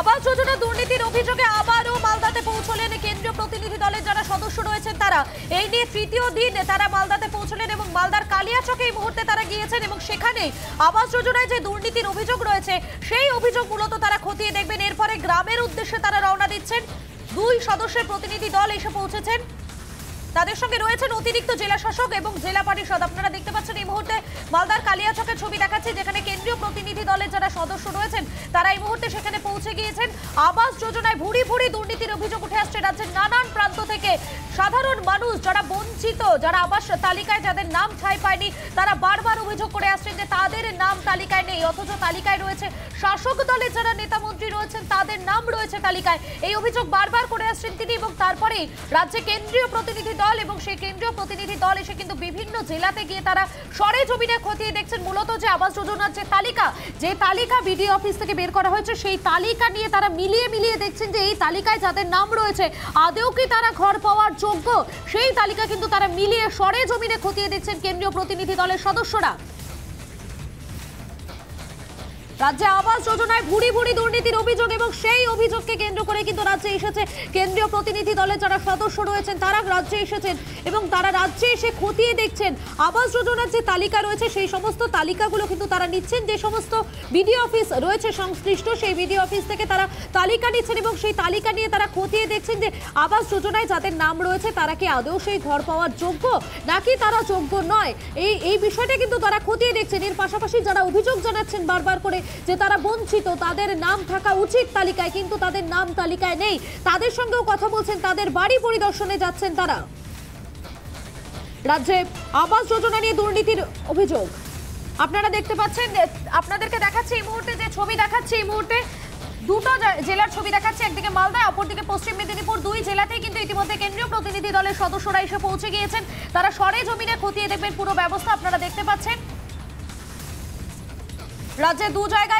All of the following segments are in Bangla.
আবাস যোজনা দুর্নীতির অভিযোগে আবারও মালদাতে পৌঁছলেন কেন্দ্রীয় প্রতিনিধি দলের যারা সদস্য রয়েছেন তারা এই নিয়ে তৃতীয় দিন তারা মালদাতে পৌঁছলেন এবং মালদার কালিয়াচকে এই মুহূর্তে তারা গিয়েছেন এবং সেখানে আবাস যোজনায় যে দুর্নীতির অভিযোগ রয়েছে সেই অভিযোগ মূলত তারা খতিয়ে দেখবেন এরপরে গ্রামের উদ্দেশ্যে তারা রওনা দিচ্ছেন দুই সদস্যের প্রতিনিধি দল এসে পৌঁছেছেন তাদের সঙ্গে রয়েছেন অতিরিক্ত জেলা শাসক এবং জেলা পরিষদ আপনারা দেখতে পাচ্ছেন এই মালদার কালিয়াচকের ছবি দেখাচ্ছি যেখানে কেন্দ্রীয় প্রতিনিধি দলের যারা সদস্য রয়েছেন তারা এই মুহূর্তে সেখানে পৌঁছে গিয়েছেন আবাস যোজনায় ভুড়ি ভুড়ি দুর্নীতির অভিযোগ উঠে আসছে রাজ্যের নানান প্রান্ত থেকে সাধারণ মানুষ যারা বঞ্চিত যারা আবাস তালিকায় যাদের নাম ছাই পায়নি তারা বারবার অভিযোগ করে আসছেন যে তাদের নাম তালিকায় নেই অথচ তালিকায় রয়েছে শাসক দলের যারা নেতা মন্ত্রী রয়েছেন তাদের নাম রয়েছে তালিকায় এই অভিযোগ বারবার করে আসছেন তিনি এবং তারপরেই রাজ্যে কেন্দ্রীয় প্রতিনিধি দল এবং সেই কেন্দ্রীয় প্রতিনিধি দল এসে কিন্তু বিভিন্ন জেলাতে গিয়ে তারা সরে জমিনে খতিয়ে দেখছেন মূলত যে আবাস যোজনার যে তালিকা যে তালিকা বিডি অফিস থেকে বের করা হয়েছে সেই তালিকা নিয়ে তারা মিলিয়ে মিলিয়ে দেখছেন যে এই তালিকায় যাদের নাম রয়েছে আদেও কি তারা ঘর পাওয়ার যোগ্য সেই তালিকা কিন্তু তারা মিলিয়ে সরে জমিনে খতিয়ে দেখছেন কেন্দ্রীয় প্রতিনিধি দলের সদস্যরা রাজ্যে আবাস যোজনায় ভুড়ি ভুড়ি দুর্নীতির অভিযোগ এবং সেই অভিযোগকে কেন্দ্র করে কিন্তু রাজ্যে এসেছে কেন্দ্রীয় প্রতিনিধি দলের যারা সদস্য রয়েছেন তারা রাজ্যে এসেছেন এবং তারা রাজ্যে এসে খতিয়ে দেখছেন আবাস যোজনার যে তালিকা রয়েছে সেই সমস্ত তালিকাগুলো কিন্তু তারা নিচ্ছেন যে সমস্ত বিডিও অফিস রয়েছে সংশ্লিষ্ট সেই বিডিও অফিস থেকে তারা তালিকা নিচ্ছেন এবং সেই তালিকা নিয়ে তারা খতিয়ে দেখছেন যে আবাস যোজনায় যাদের নাম রয়েছে তারা কি আদৌ সেই ঘর পাওয়ার যোগ্য নাকি তারা যোগ্য নয় এই এই বিষয়টা কিন্তু তারা খতিয়ে দেখছেন এর পাশাপাশি যারা অভিযোগ জানাচ্ছেন বারবার করে যে তারা বঞ্চিত তাদের নাম থাকা উচিত তালিকায় কিন্তু তাদের নাম তালিকায় নেই তাদের সঙ্গেও কথা বলছেন তাদের বাড়ি পরিদর্শনে যাচ্ছেন তারা রাজ্যে আবাস যোজনা নিয়ে দুর্নীতির অভিযোগ আপনারা দেখতে পাচ্ছেন আপনাদেরকে দেখাচ্ছি এই মুহূর্তে যে ছবি দেখাচ্ছি এই মুহূর্তে দুটো জেলার ছবি দেখাচ্ছে একদিকে মালদায় অপরদিকে পশ্চিম মেদিনীপুর দুই জেলাতেই কিন্তু ইতিমধ্যে কেন্দ্রীয় প্রতিনিধি দলের সদস্যরা এসে পৌঁছে গিয়েছেন তারা সরে জমিনে খতিয়ে দেখবেন পুরো ব্যবস্থা আপনারা দেখতে পাচ্ছেন लज्जे दू जगह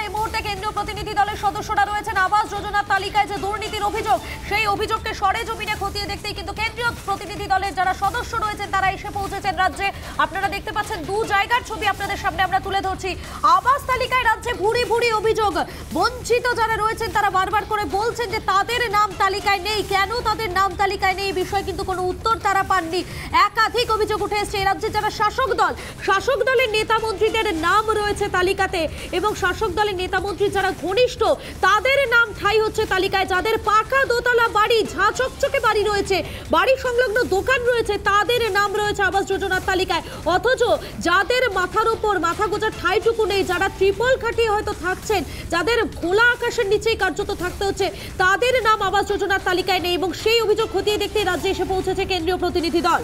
কেন্দ্রীয় প্রতিনিধি দলের সদস্যরা রয়েছেন আবাস যোজনার তালিকায় যে দুর্নীতির অভিযোগ সেই অভিযোগকে সরে জমিনে খতিয়ে দেখতেই কিন্তু কেন্দ্রীয় প্রতিনিধি দলের যারা সদস্য রয়েছেন তারা এসে পৌঁছেছেন রাজ্যে আপনারা দেখতে পাচ্ছেন দু জায়গার ছবি আপনাদের সামনে আমরা তুলে ধরছি আবাস তালিকায় রাজ্যে ভুরি ভুরি অভিযোগ বঞ্চিত যারা রয়েছেন তারা বারবার করে বলছেন যে তাদের নাম তালিকায় নেই কেন তাদের নাম তালিকায় নেই বিষয়ে কিন্তু কোনো উত্তর তারা পাননি একাধিক অভিযোগ উঠে এসছে রাজ্যে যারা শাসক দল শাসক দলের নেতা মন্ত্রীদের নাম রয়েছে তালিকাতে এবং শাসক দলের নেতা মন্ত্রী প্রধানমন্ত্রী যারা ঘনিষ্ঠ তাদের নাম ঠাই হচ্ছে তালিকায় যাদের পাকা দোতলা বাড়ি ঝাঁ চকচকে বাড়ি রয়েছে বাড়ি সংলগ্ন দোকান রয়েছে তাদের নাম রয়েছে আবাস যোজনার তালিকায় অথচ যাদের মাথার উপর মাথা গোজার ঠাইটুকু নেই যারা ত্রিপল খাটিয়ে হয়তো থাকছেন যাদের খোলা আকাশের নিচেই কার্যত থাকতে হচ্ছে তাদের নাম আবাস যোজনার তালিকায় নেই এবং সেই অভিযোগ খতিয়ে দেখতে রাজ্যে এসে পৌঁছেছে কেন্দ্রীয় প্রতিনিধি দল